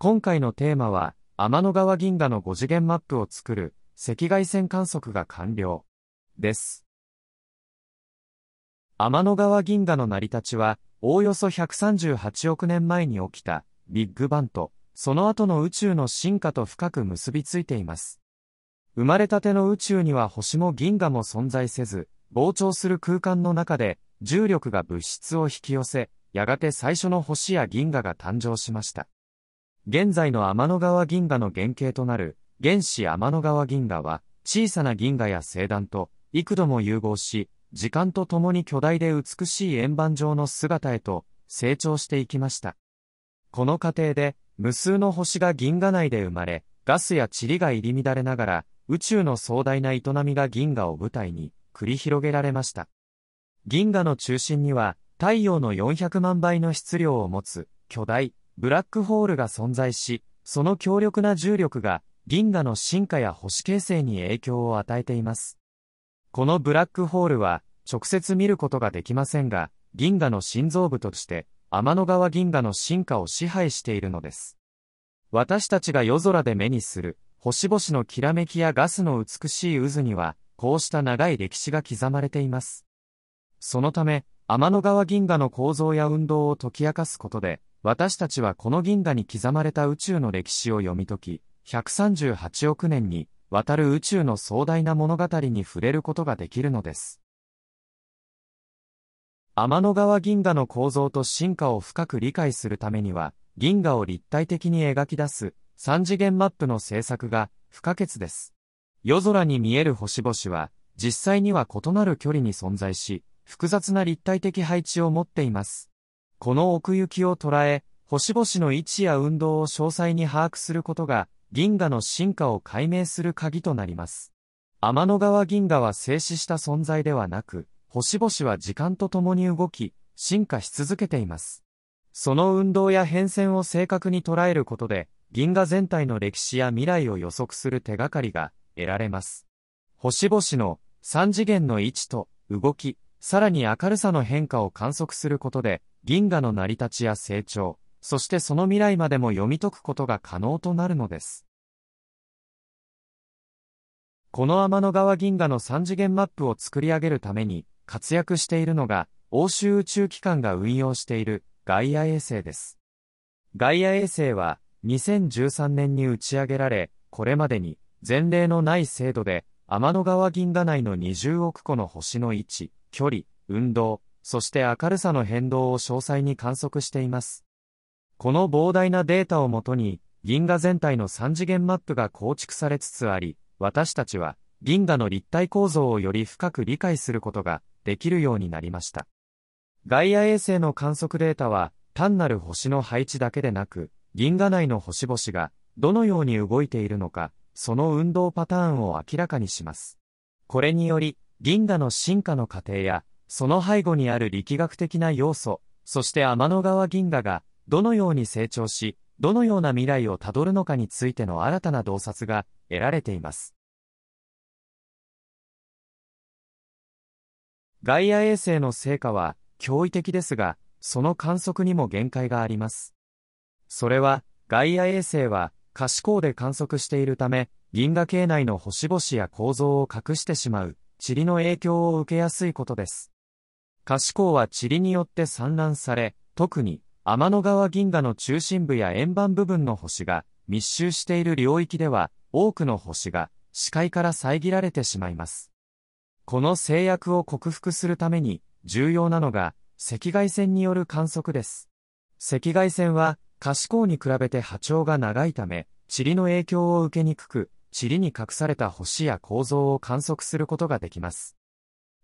今回のテーマは、天の川銀河の5次元マップを作る赤外線観測が完了です。天の川銀河の成り立ちは、おおよそ138億年前に起きたビッグバンと、その後の宇宙の進化と深く結びついています。生まれたての宇宙には星も銀河も存在せず、膨張する空間の中で重力が物質を引き寄せ、やがて最初の星や銀河が誕生しました。現在の天の川銀河の原型となる原子天の川銀河は小さな銀河や星団と幾度も融合し時間とともに巨大で美しい円盤状の姿へと成長していきましたこの過程で無数の星が銀河内で生まれガスや塵が入り乱れながら宇宙の壮大な営みが銀河を舞台に繰り広げられました銀河の中心には太陽の400万倍の質量を持つ巨大ブラックホールが存在し、その強力な重力が銀河の進化や星形成に影響を与えています。このブラックホールは直接見ることができませんが、銀河の心臓部として天の川銀河の進化を支配しているのです。私たちが夜空で目にする星々のきらめきやガスの美しい渦には、こうした長い歴史が刻まれています。そのため、天の川銀河の構造や運動を解き明かすことで、私たちはこの銀河に刻まれた宇宙の歴史を読み解き、138億年にわたる宇宙の壮大な物語に触れることができるのです。天の川銀河の構造と進化を深く理解するためには、銀河を立体的に描き出す3次元マップの制作が不可欠です。夜空に見える星々は、実際には異なる距離に存在し、複雑な立体的配置を持っています。この奥行きを捉え、星々の位置や運動を詳細に把握することが、銀河の進化を解明する鍵となります。天の川銀河は静止した存在ではなく、星々は時間とともに動き、進化し続けています。その運動や変遷を正確に捉えることで、銀河全体の歴史や未来を予測する手がかりが得られます。星々の3次元の位置と動き、さらに明るさの変化を観測することで、銀河の成り立ちや成長、そしてその未来までも読み解くことが可能となるのです。この天の川銀河の三次元マップを作り上げるために活躍しているのが欧州宇宙機関が運用しているガイア衛星です。ガイア衛星は2013年に打ち上げられ、これまでに前例のない精度で天の川銀河内の20億個の星の位置、距離、運動、そして明るさの変動を詳細に観測しています。この膨大なデータをもとに、銀河全体の3次元マップが構築されつつあり、私たちは銀河の立体構造をより深く理解することができるようになりました。ガイア衛星の観測データは単なる星の配置だけでなく、銀河内の星々がどのように動いているのか、その運動パターンを明らかにします。これにより、銀河の進化の過程やその背後にある力学的な要素、そして天の川銀河が、どのように成長し、どのような未来をたどるのかについての新たな洞察が得られています。ガイア衛星の成果は驚異的ですが、その観測にも限界があります。それは、ガイア衛星は可視光で観測しているため、銀河系内の星々や構造を隠してしまう、塵の影響を受けやすいことです。可視光は塵によって散乱され、特に天の川銀河の中心部や円盤部分の星が密集している領域では、多くの星が視界から遮られてしまいます。この制約を克服するために重要なのが赤外線による観測です。赤外線は可視光に比べて波長が長いため、塵の影響を受けにくく、塵に隠された星や構造を観測することができます。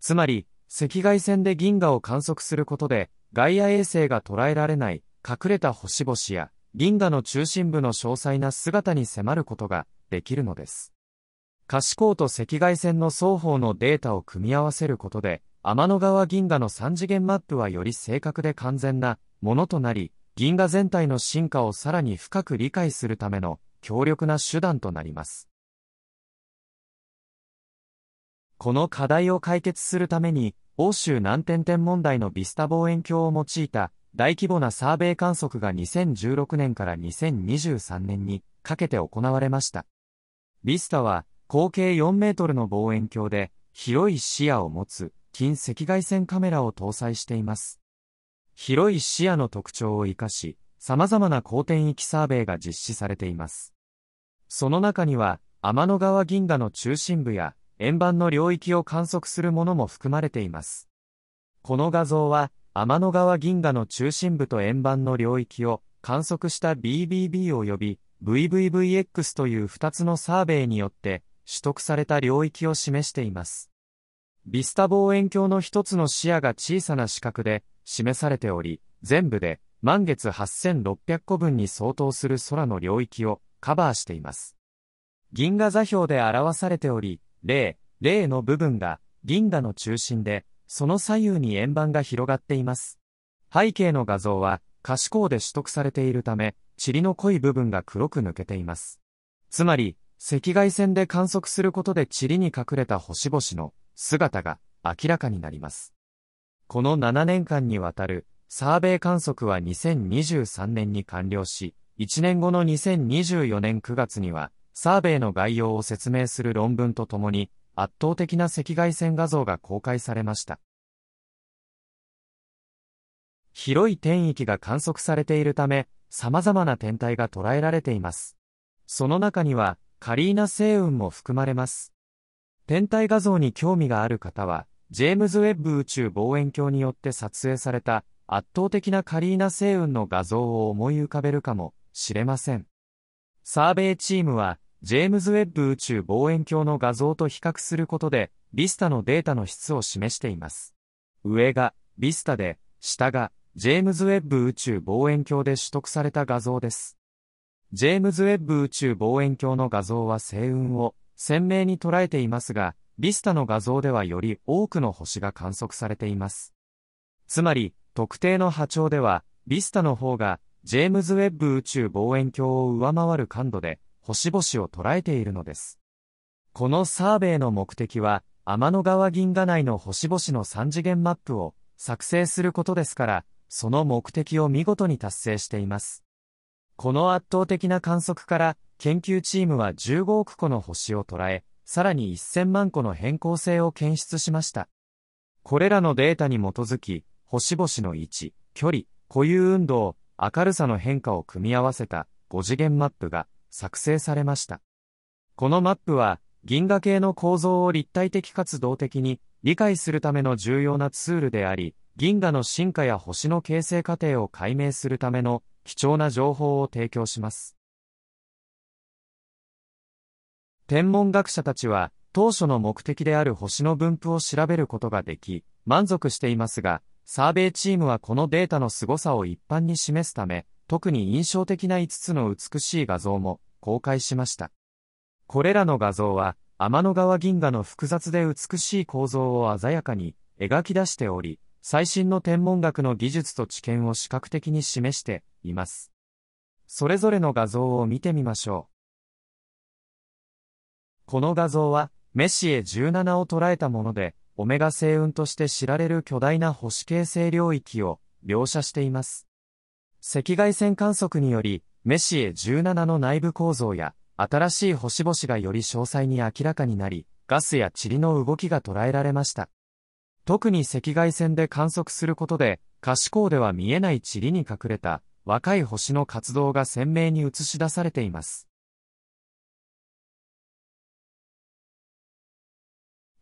つまり、赤外線で銀河を観測することで、ガイア衛星が捉えられない隠れた星々や銀河の中心部の詳細な姿に迫ることができるのです。可視光と赤外線の双方のデータを組み合わせることで、天の川銀河の3次元マップはより正確で完全なものとなり、銀河全体の進化をさらに深く理解するための強力な手段となります。この課題を解決するために、欧州南点点問題のビスタ望遠鏡を用いた大規模なサーベイ観測が2016年から2023年にかけて行われました。ビスタは口径4メートルの望遠鏡で広い視野を持つ近赤外線カメラを搭載しています。広い視野の特徴を活かし、様々な光天域サーベイが実施されています。その中には、天の川銀河の中心部や円盤の領域を観測するものも含まれています。この画像は、天の川銀河の中心部と円盤の領域を観測した BBB 及び VVVX という2つのサーベイによって取得された領域を示しています。ビスタ望遠鏡の一つの視野が小さな四角で示されており、全部で満月8600個分に相当する空の領域をカバーしています。銀河座標で表されており、例、例の部分が銀河の中心で、その左右に円盤が広がっています。背景の画像は可視光で取得されているため、塵の濃い部分が黒く抜けています。つまり、赤外線で観測することで塵に隠れた星々の姿が明らかになります。この7年間にわたるサーベイ観測は2023年に完了し、1年後の2024年9月にはサーベイの概要を説明する論文とともに、圧倒的な赤外線画像が公開されました。広い天域が観測されているため、様々な天体が捉えられています。その中には、カリーナ星雲も含まれます。天体画像に興味がある方は、ジェームズ・ウェッブ宇宙望遠鏡によって撮影された圧倒的なカリーナ星雲の画像を思い浮かべるかもしれません。サーベイチームは、ジェームズ・ウェッブ宇宙望遠鏡の画像と比較することで、ビスタのデータの質を示しています。上がビスタで、下がジェームズ・ウェッブ宇宙望遠鏡で取得された画像です。ジェームズ・ウェッブ宇宙望遠鏡の画像は星雲を鮮明に捉えていますが、ビスタの画像ではより多くの星が観測されています。つまり、特定の波長では、ビスタの方が、ジェームズ・ウェッブ宇宙望遠鏡を上回る感度で、星々を捉えているのです。このサーベイの目的は、天の川銀河内の星々の3次元マップを作成することですから、その目的を見事に達成しています。この圧倒的な観測から、研究チームは15億個の星を捉え、さらに1000万個の変更性を検出しました。これらのデータに基づき、星々の位置、距離、固有運動、明るさの変化を組み合わせた5次元マップが作成されました。このマップは、銀河系の構造を立体的かつ動的に理解するための重要なツールであり、銀河の進化や星の形成過程を解明するための貴重な情報を提供します。天文学者たちは当初の目的である星の分布を調べることができ、満足していますが、サーベイチームはこのデータの凄さを一般に示すため、特に印象的な5つの美しい画像も公開しました。これらの画像は、天の川銀河の複雑で美しい構造を鮮やかに描き出しており、最新の天文学の技術と知見を視覚的に示しています。それぞれの画像を見てみましょう。この画像は、メシエ17を捉えたもので、オメガ星雲として知られる巨大な星形成領域を描写しています。赤外線観測により、メシエ17の内部構造や、新しい星々がより詳細に明らかになり、ガスや塵の動きが捉えられました。特に赤外線で観測することで、可視光では見えない塵に隠れた若い星の活動が鮮明に映し出されています。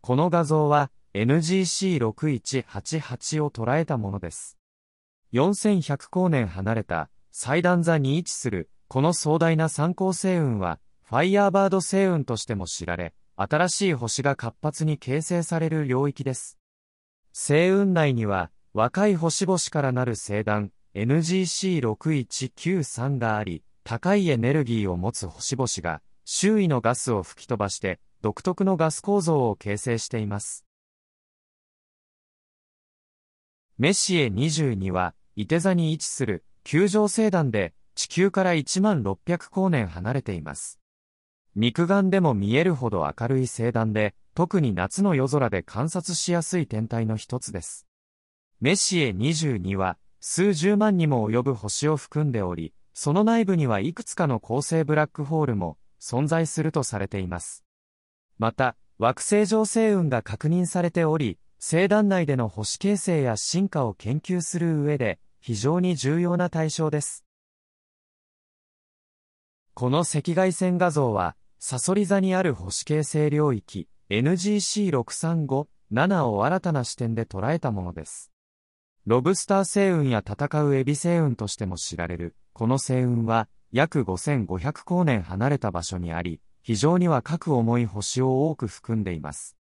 この画像は NGC6188 を捉えたものです。4100光年離れた祭壇座に位置するこの壮大な三光星雲はファイヤーバード星雲としても知られ、新しい星が活発に形成される領域です。星雲内には若い星々からなる星団 NGC6193 があり、高いエネルギーを持つ星々が周囲のガスを吹き飛ばして独特のガス構造を形成しています。メシエ22は、イテ座に位置する、球状星団で、地球から1万600光年離れています。肉眼でも見えるほど明るい星団で、特に夏の夜空で観察しやすい天体の一つです。メシエ22は、数十万にも及ぶ星を含んでおり、その内部にはいくつかの恒星ブラックホールも存在するとされています。また、惑星上星雲が確認されており、聖団内での保守形成や進化を研究する上で非常に重要な対象です。この赤外線画像は、サソリ座にある保守形成領域 NGC6357 を新たな視点で捉えたものです。ロブスター星雲や戦うエビ星雲としても知られる、この星雲は約5500光年離れた場所にあり、非常には各重い星を多く含んでいます。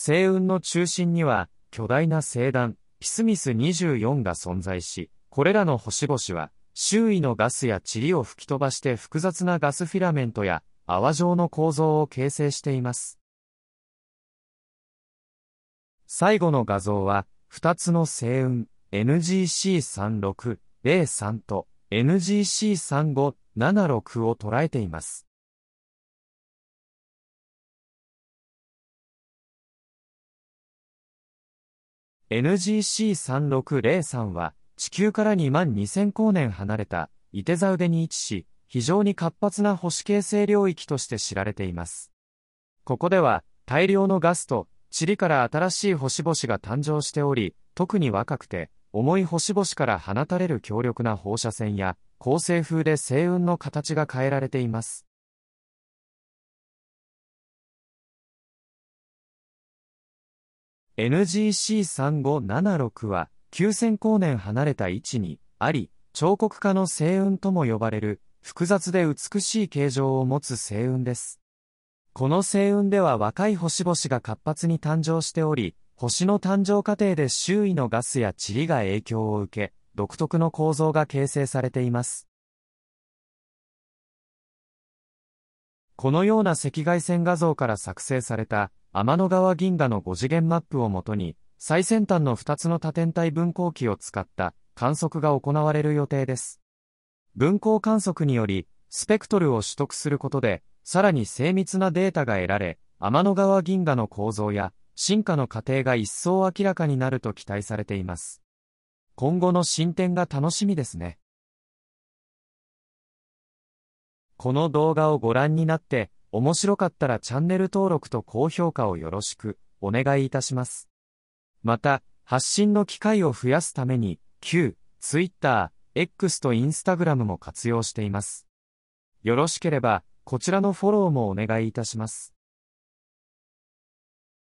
星雲の中心には、巨大な星団、ピスミス24が存在し、これらの星々は、周囲のガスや塵を吹き飛ばして複雑なガスフィラメントや泡状の構造を形成しています。最後の画像は、2つの星雲 NGC3603 と NGC3576 を捉えています。NGC3603 は地球から2万2000光年離れた伊手座腕に位置し、非常に活発な星形成領域として知られています。ここでは大量のガスと塵から新しい星々が誕生しており、特に若くて重い星々から放たれる強力な放射線や、恒星風で星雲の形が変えられています。NGC3576 は9000光年離れた位置にあり、彫刻家の星雲とも呼ばれる複雑で美しい形状を持つ星雲です。この星雲では若い星々が活発に誕生しており、星の誕生過程で周囲のガスや塵が影響を受け、独特の構造が形成されています。このような赤外線画像から作成された天の川銀河の5次元マップをもとに、最先端の2つの多天体分光器を使った観測が行われる予定です。分光観測により、スペクトルを取得することで、さらに精密なデータが得られ、天の川銀河の構造や進化の過程が一層明らかになると期待されています。今後の進展が楽しみですね。この動画をご覧になって、面白かったらチャンネル登録と高評価をよろしくお願いいたします。また、発信の機会を増やすために、旧、Twitter、X と Instagram も活用しています。よろしければ、こちらのフォローもお願いいたします。